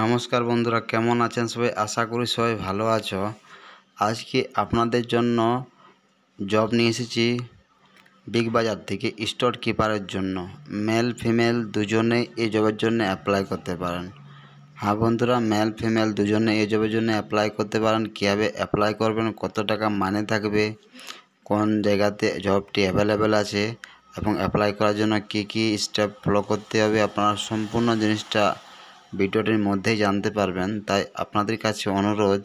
নমস্কার বন্ধুরা কেমন আছেন সবাই আশা করি সবাই ভালো আছো আজকে আপনাদের জন্য জব নিয়ে এসেছি বিগ বাজার থেকে স্টোর কিপারের জন্য মেল ফিমেল দুজনে এই জবের জন্য অ্যাপ্লাই করতে পারেন হ্যাঁ বন্ধুরা মেল ফিমেল দুজনে এই জবের জন্য অ্যাপ্লাই করতে পারেন কীভাবে অ্যাপ্লাই করবেন কত টাকা মানে থাকবে কোন জায়গাতে জবটি অ্যাভেলেবেল আছে এবং অ্যাপ্লাই করার জন্য কি কি স্টেপ ফলো করতে হবে আপনার সম্পূর্ণ জিনিসটা ভিডিওটির মধ্যেই জানতে পারবেন তাই আপনাদের কাছে অনুরোধ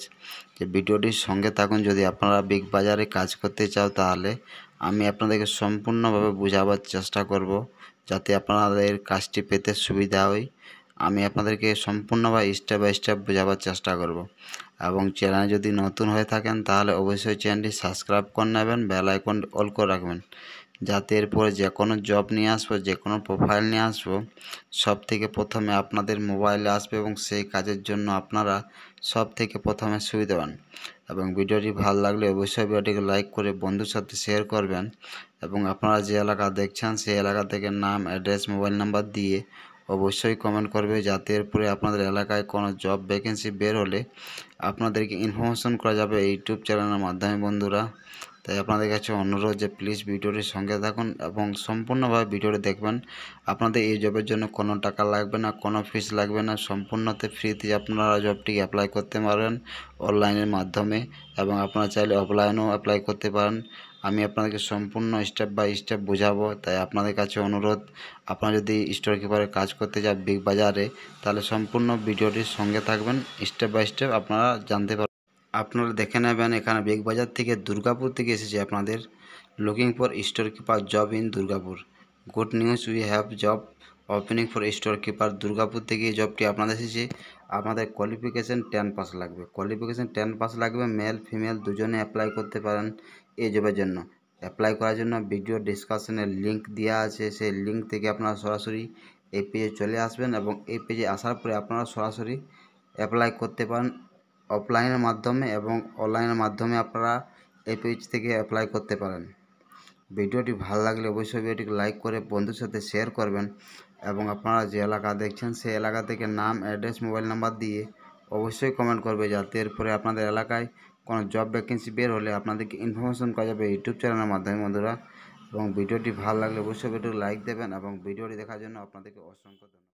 যে ভিডিওটির সঙ্গে থাকুন যদি আপনারা বিগ বাজারে কাজ করতে চাও তাহলে আমি আপনাদেরকে সম্পূর্ণভাবে বোঝাবার চেষ্টা করব যাতে আপনাদের কাজটি পেতে সুবিধা হয় আমি আপনাদেরকে সম্পূর্ণভাবে স্টেপ বাই স্টেপ বোঝাবার চেষ্টা করব এবং চ্যানেল যদি নতুন হয়ে থাকেন তাহলে অবশ্যই চ্যানেলটি সাবস্ক্রাইব করে নেবেন বেল আইকনটি অল করে রাখবেন যাতে এরপরে যে কোনো জব নিয়ে আসবো যে কোনো প্রোফাইল নিয়ে আসবো সব থেকে প্রথমে আপনাদের মোবাইলে আসবে এবং সেই কাজের জন্য আপনারা সব থেকে প্রথমে সুবিধা পান এবং ভিডিওটি ভালো লাগলে অবশ্যই ভিডিওটিকে লাইক করে বন্ধুর সাথে শেয়ার করবেন এবং আপনারা যে এলাকা দেখছেন সেই এলাকা থেকে নাম অ্যাড্রেস মোবাইল নাম্বার দিয়ে অবশ্যই কমেন্ট করবে যাতে এরপরে আপনাদের এলাকায় কোনো জব ভ্যাকেন্সি বের হলে আপনাদেরকে ইনফরমেশন করা যাবে ইউটিউব চ্যানেলের মাধ্যমে বন্ধুরা তাই আপনাদের কাছে অনুরোধ যে প্লিজ ভিডিওটির সঙ্গে থাকুন এবং সম্পূর্ণভাবে ভিডিওটি দেখবেন আপনাদের এই জবের জন্য কোনো টাকা লাগবে না কোনো ফিস লাগবে না সম্পূর্ণতে ফ্রিতে আপনারা জবটি অ্যাপ্লাই করতে পারেন অনলাইনের মাধ্যমে এবং আপনারা চাইলে অফলাইনেও অ্যাপ্লাই করতে পারেন আমি আপনাদেরকে সম্পূর্ণ স্টেপ বাই স্টেপ বোঝাবো তাই আপনাদের কাছে অনুরোধ আপনারা যদি স্টোর কিপারে কাজ করতে যান বিগ বাজারে তাহলে সম্পূর্ণ ভিডিওটির সঙ্গে থাকবেন স্টেপ বাই স্টেপ আপনারা জানতে পারবেন আপনারা দেখে নেবেন এখানে বেগবাজার থেকে দুর্গাপুর থেকে এসেছে আপনাদের looking for store keeper job in Durgapur good news we have job opening for store keeper Durgapur থেকে এই জবটি আপনাদের এসেছে আমাদের কোয়ালিফিকেশান টেন পাস লাগবে কোয়ালিফিকেশান টেন পাস লাগবে মেল ফিমেল দুজনে অ্যাপ্লাই করতে পারেন এই জবের জন্য অ্যাপ্লাই করার জন্য ভিডিও ডিসকাশনের লিঙ্ক দেওয়া আছে সেই লিঙ্ক থেকে আপনারা সরাসরি এই পেজে চলে আসবেন এবং এই পেজে আসার পরে আপনারা সরাসরি অ্যাপ্লাই করতে পারেন অফলাইনের মাধ্যমে এবং অনলাইনের মাধ্যমে আপনারা এই পেজ থেকে অ্যাপ্লাই করতে পারেন ভিডিওটি ভালো লাগলে অবশ্যই ভিডিওটিকে লাইক করে বন্ধুর সাথে শেয়ার করবেন এবং আপনারা যে এলাকা দেখছেন সেই এলাকা থেকে নাম অ্যাড্রেস মোবাইল নাম্বার দিয়ে অবশ্যই কমেন্ট করবে যাতে এরপরে আপনাদের এলাকায় কোনো জব ভ্যাকেন্সি বের হলে আপনাদেরকে ইনফরমেশন করা যাবে ইউটিউব চ্যানেলের মাধ্যমে বন্ধুরা এবং ভিডিওটি ভালো লাগলে অবশ্যই ভিডিওটি লাইক দেবেন এবং ভিডিওটি দেখার জন্য আপনাদেরকে অসংখ্য